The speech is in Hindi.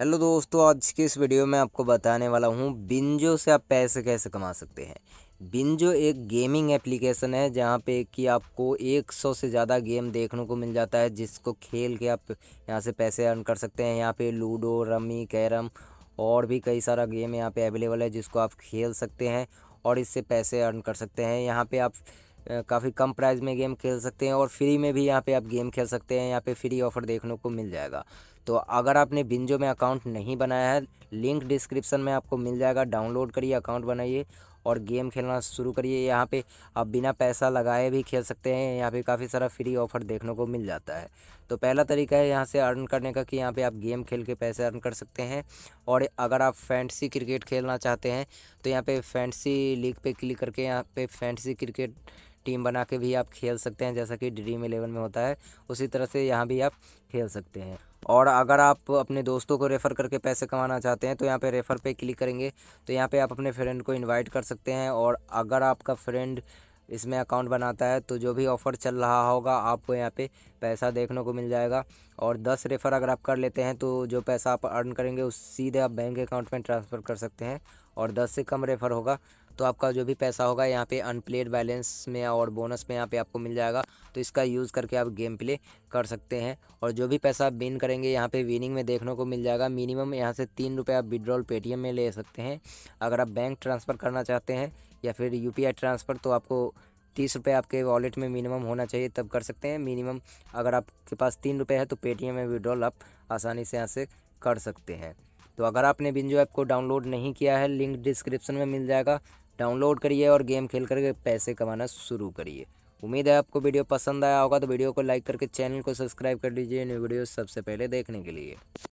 हेलो दोस्तों आज के इस वीडियो में आपको बताने वाला हूँ बिंजो से आप पैसे कैसे कमा सकते हैं बिंजो एक गेमिंग एप्लीकेशन है जहाँ पे कि आपको 100 से ज़्यादा गेम देखने को मिल जाता है जिसको खेल के आप यहाँ से पैसे अर्न कर सकते हैं यहाँ पे लूडो रमी कैरम और भी कई सारा गेम यहाँ पे अवेलेबल है जिसको आप खेल सकते हैं और इससे पैसे अर्न कर सकते हैं यहाँ पर आप काफ़ी कम प्राइस में गेम खेल सकते हैं और फ्री में भी यहाँ पे आप गेम खेल सकते हैं यहाँ पे फ्री ऑफर देखने को मिल जाएगा तो अगर आपने बिंजो में अकाउंट नहीं बनाया है लिंक डिस्क्रिप्शन में आपको मिल जाएगा डाउनलोड करिए अकाउंट बनाइए और गेम खेलना शुरू करिए यहाँ पे आप बिना पैसा लगाए भी खेल सकते हैं यहाँ पे काफ़ी सारा फ्री ऑफर देखने को मिल जाता है तो पहला तरीका है यहाँ से अर्न करने का कि यहाँ पे आप गेम खेल के पैसे अर्न कर सकते हैं और अगर आप फैंटसी क्रिकेट खेलना चाहते हैं तो यहाँ पे फैंटसी लीग पे क्लिक करके यहाँ पे फैंटसी क्रिकेट टीम बना के भी आप खेल सकते हैं जैसा कि ड्रीम e इलेवन में होता है उसी तरह से यहाँ भी आप खेल सकते हैं और अगर आप अपने दोस्तों को रेफ़र करके पैसे कमाना चाहते हैं तो यहाँ पे रेफ़र पे क्लिक करेंगे तो यहाँ पे आप अपने फ्रेंड को इनवाइट कर सकते हैं और अगर आपका फ्रेंड इसमें अकाउंट बनाता है तो जो भी ऑफ़र चल रहा होगा आपको यहाँ पे पैसा देखने को मिल जाएगा और दस रेफ़र अगर आप कर लेते हैं तो जो पैसा आप अर्न करेंगे उस सीधे आप बैंक अकाउंट में ट्रांसफ़र कर सकते हैं और दस से कम रेफ़र होगा तो आपका जो भी पैसा होगा यहाँ पे अनप्लेड बैलेंस में और बोनस में यहाँ पे आपको मिल जाएगा तो इसका यूज़ करके आप गेम प्ले कर सकते हैं और जो भी पैसा आप विन करेंगे यहाँ पे विनिंग में देखने को मिल जाएगा मिनिमम यहाँ से तीन रुपये आप विड्रॉल पेटीएम में ले सकते हैं अगर आप बैंक ट्रांसफ़र करना चाहते हैं या फिर यू ट्रांसफ़र तो आपको तीस रुपये आपके वॉलेट में मिनिमम होना चाहिए तब कर सकते हैं मिनिमम अगर आपके पास तीन रुपये है तो पेटीएम में विड्रॉल आप आसानी से यहाँ से कर सकते हैं तो अगर आपने बिंजो ऐप को डाउनलोड नहीं किया है लिंक डिस्क्रिप्शन में मिल जाएगा डाउनलोड करिए और गेम खेल करके पैसे कमाना शुरू करिए उम्मीद है आपको वीडियो पसंद आया होगा तो वीडियो को लाइक करके चैनल को सब्सक्राइब कर लीजिए न्यू वीडियो सबसे पहले देखने के लिए